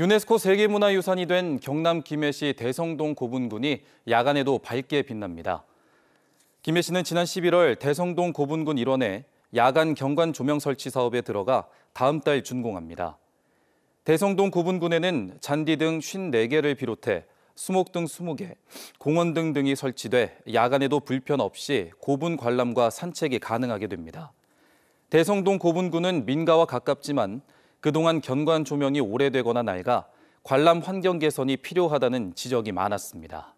유네스코 세계문화유산이 된 경남 김해시 대성동 고분군이 야간에도 밝게 빛납니다. 김해시는 지난 11월 대성동 고분군 일원에 야간 경관 조명 설치 사업에 들어가 다음 달 준공합니다. 대성동 고분군에는 잔디 등 54개를 비롯해 수목 등 20개, 공원 등 등이 설치돼 야간에도 불편 없이 고분 관람과 산책이 가능하게 됩니다. 대성동 고분군은 민가와 가깝지만 그동안 견관 조명이 오래되거나 낡아 관람 환경 개선이 필요하다는 지적이 많았습니다.